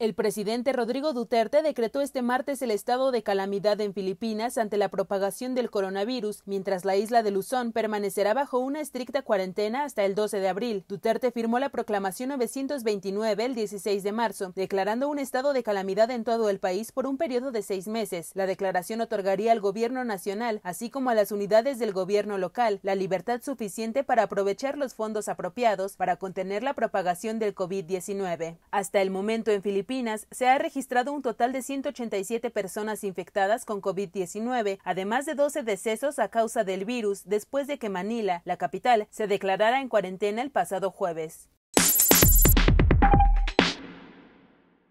El presidente Rodrigo Duterte decretó este martes el estado de calamidad en Filipinas ante la propagación del coronavirus, mientras la isla de Luzón permanecerá bajo una estricta cuarentena hasta el 12 de abril. Duterte firmó la proclamación 929 el 16 de marzo, declarando un estado de calamidad en todo el país por un periodo de seis meses. La declaración otorgaría al gobierno nacional, así como a las unidades del gobierno local, la libertad suficiente para aprovechar los fondos apropiados para contener la propagación del COVID-19. Hasta el momento en Filipinas, se ha registrado un total de 187 personas infectadas con COVID-19, además de 12 decesos a causa del virus después de que Manila, la capital, se declarara en cuarentena el pasado jueves.